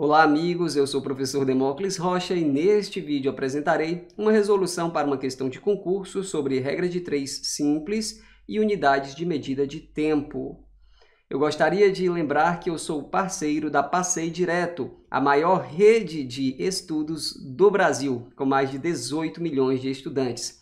Olá amigos, eu sou o professor Demócles Rocha e neste vídeo apresentarei uma resolução para uma questão de concurso sobre regra de três simples e unidades de medida de tempo. Eu gostaria de lembrar que eu sou parceiro da Passei Direto, a maior rede de estudos do Brasil, com mais de 18 milhões de estudantes.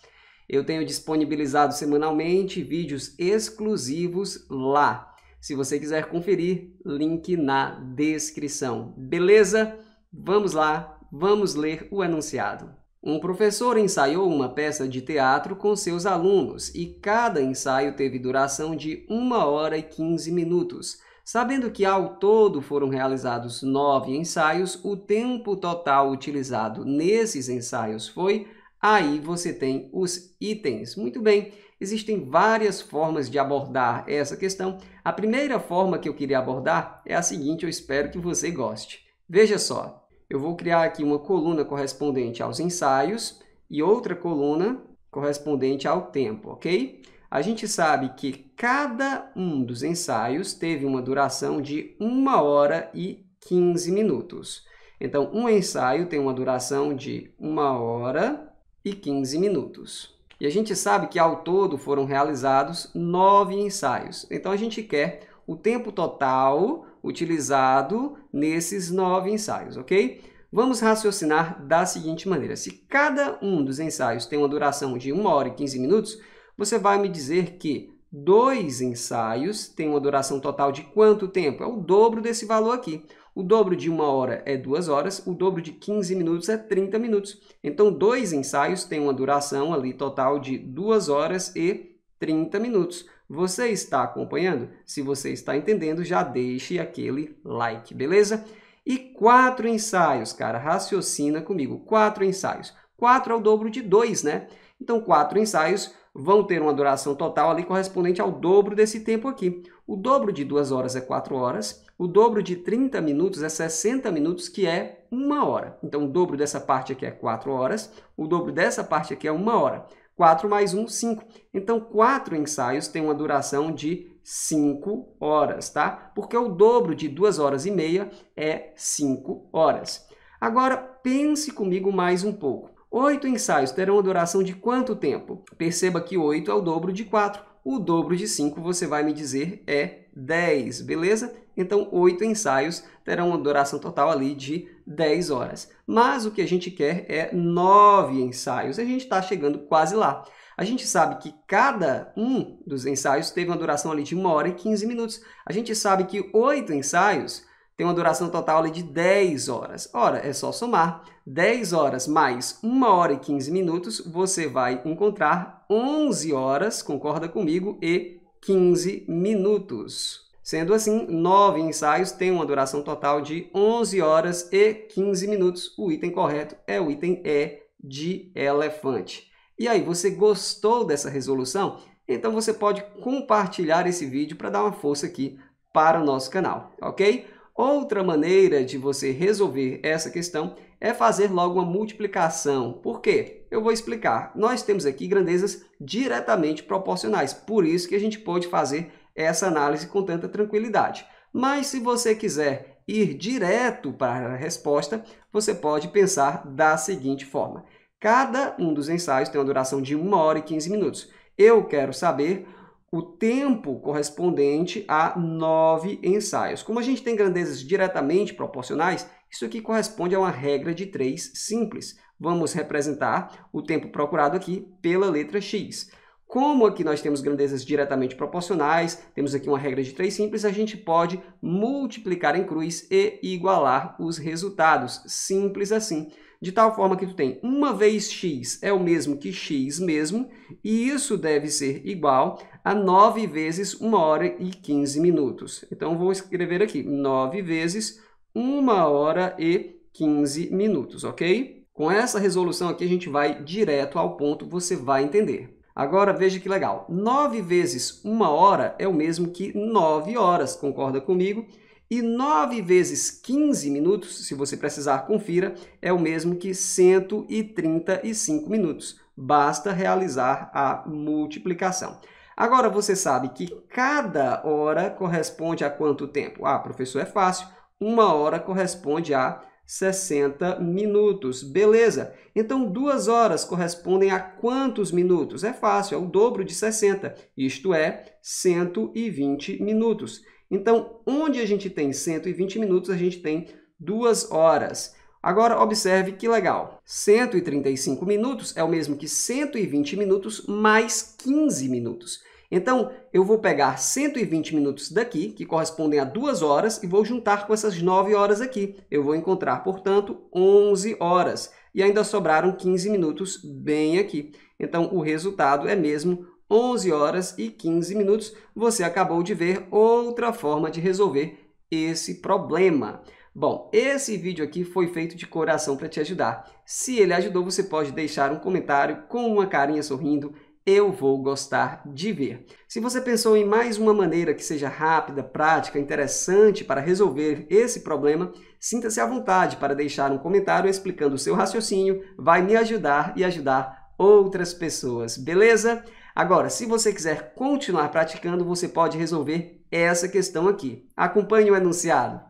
Eu tenho disponibilizado semanalmente vídeos exclusivos lá. Se você quiser conferir, link na descrição. Beleza? Vamos lá, vamos ler o enunciado. Um professor ensaiou uma peça de teatro com seus alunos e cada ensaio teve duração de 1 hora e 15 minutos. Sabendo que ao todo foram realizados nove ensaios, o tempo total utilizado nesses ensaios foi. Aí você tem os itens. Muito bem. Existem várias formas de abordar essa questão. A primeira forma que eu queria abordar é a seguinte, eu espero que você goste. Veja só, eu vou criar aqui uma coluna correspondente aos ensaios e outra coluna correspondente ao tempo, ok? A gente sabe que cada um dos ensaios teve uma duração de 1 hora e 15 minutos. Então, um ensaio tem uma duração de 1 hora e 15 minutos. E a gente sabe que ao todo foram realizados nove ensaios. Então a gente quer o tempo total utilizado nesses nove ensaios, ok? Vamos raciocinar da seguinte maneira. Se cada um dos ensaios tem uma duração de 1 hora e 15 minutos, você vai me dizer que dois ensaios têm uma duração total de quanto tempo? É o dobro desse valor aqui. O dobro de uma hora é duas horas, o dobro de 15 minutos é 30 minutos. Então, dois ensaios têm uma duração ali total de duas horas e 30 minutos. Você está acompanhando? Se você está entendendo, já deixe aquele like, beleza? E quatro ensaios, cara, raciocina comigo. Quatro ensaios. Quatro é o dobro de dois, né? Então, quatro ensaios vão ter uma duração total ali correspondente ao dobro desse tempo aqui. O dobro de duas horas é quatro horas o dobro de 30 minutos é 60 minutos, que é uma hora. Então, o dobro dessa parte aqui é 4 horas, o dobro dessa parte aqui é uma hora. 4 mais 1, 5. Então, 4 ensaios têm uma duração de 5 horas, tá? Porque o dobro de 2 horas e meia é 5 horas. Agora, pense comigo mais um pouco. 8 ensaios terão uma duração de quanto tempo? Perceba que 8 é o dobro de 4. O dobro de 5, você vai me dizer, é 10, beleza? Então, oito ensaios terão uma duração total ali de 10 horas. Mas o que a gente quer é nove ensaios. A gente está chegando quase lá. A gente sabe que cada um dos ensaios teve uma duração ali de 1 hora e 15 minutos. A gente sabe que oito ensaios tem uma duração total ali de 10 horas. Ora, é só somar 10 horas mais 1 hora e 15 minutos, você vai encontrar 11 horas, concorda comigo, e 15 minutos. Sendo assim, nove ensaios têm uma duração total de 11 horas e 15 minutos. O item correto é o item E de elefante. E aí, você gostou dessa resolução? Então você pode compartilhar esse vídeo para dar uma força aqui para o nosso canal, ok? Outra maneira de você resolver essa questão é fazer logo uma multiplicação. Por quê? Eu vou explicar. Nós temos aqui grandezas diretamente proporcionais, por isso que a gente pode fazer essa análise com tanta tranquilidade. Mas se você quiser ir direto para a resposta, você pode pensar da seguinte forma. Cada um dos ensaios tem uma duração de 1 hora e 15 minutos. Eu quero saber o tempo correspondente a nove ensaios. Como a gente tem grandezas diretamente proporcionais, isso aqui corresponde a uma regra de três simples. Vamos representar o tempo procurado aqui pela letra x. Como aqui nós temos grandezas diretamente proporcionais, temos aqui uma regra de três simples, a gente pode multiplicar em cruz e igualar os resultados, simples assim. De tal forma que tu tem uma vez x é o mesmo que x mesmo, e isso deve ser igual a 9 vezes 1 hora e 15 minutos. Então, vou escrever aqui 9 vezes 1 hora e 15 minutos, ok? Com essa resolução aqui, a gente vai direto ao ponto, você vai entender. Agora veja que legal. 9 vezes 1 hora é o mesmo que 9 horas, concorda comigo? E 9 vezes 15 minutos, se você precisar, confira, é o mesmo que 135 minutos. Basta realizar a multiplicação. Agora você sabe que cada hora corresponde a quanto tempo? Ah, professor, é fácil. Uma hora corresponde a 60 minutos. Beleza? Então, duas horas correspondem a quantos minutos? É fácil, é o dobro de 60, isto é, 120 minutos. Então, onde a gente tem 120 minutos, a gente tem duas horas. Agora, observe que legal. 135 minutos é o mesmo que 120 minutos mais 15 minutos. Então, eu vou pegar 120 minutos daqui, que correspondem a 2 horas, e vou juntar com essas 9 horas aqui. Eu vou encontrar, portanto, 11 horas. E ainda sobraram 15 minutos bem aqui. Então, o resultado é mesmo 11 horas e 15 minutos. Você acabou de ver outra forma de resolver esse problema. Bom, esse vídeo aqui foi feito de coração para te ajudar. Se ele ajudou, você pode deixar um comentário com uma carinha sorrindo, eu vou gostar de ver. Se você pensou em mais uma maneira que seja rápida, prática, interessante para resolver esse problema, sinta-se à vontade para deixar um comentário explicando o seu raciocínio, vai me ajudar e ajudar outras pessoas, beleza? Agora, se você quiser continuar praticando, você pode resolver essa questão aqui. Acompanhe o enunciado.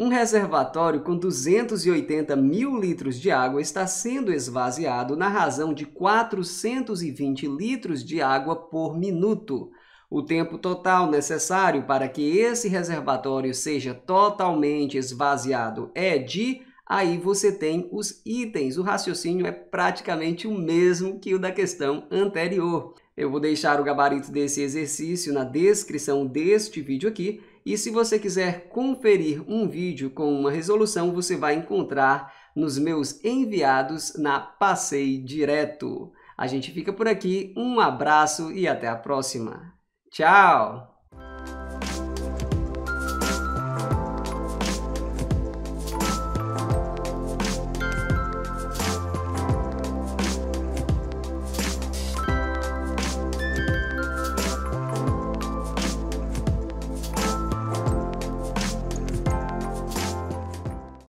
Um reservatório com 280 mil litros de água está sendo esvaziado na razão de 420 litros de água por minuto. O tempo total necessário para que esse reservatório seja totalmente esvaziado é de aí você tem os itens. O raciocínio é praticamente o mesmo que o da questão anterior. Eu vou deixar o gabarito desse exercício na descrição deste vídeo aqui e se você quiser conferir um vídeo com uma resolução, você vai encontrar nos meus enviados na Passei Direto. A gente fica por aqui, um abraço e até a próxima. Tchau!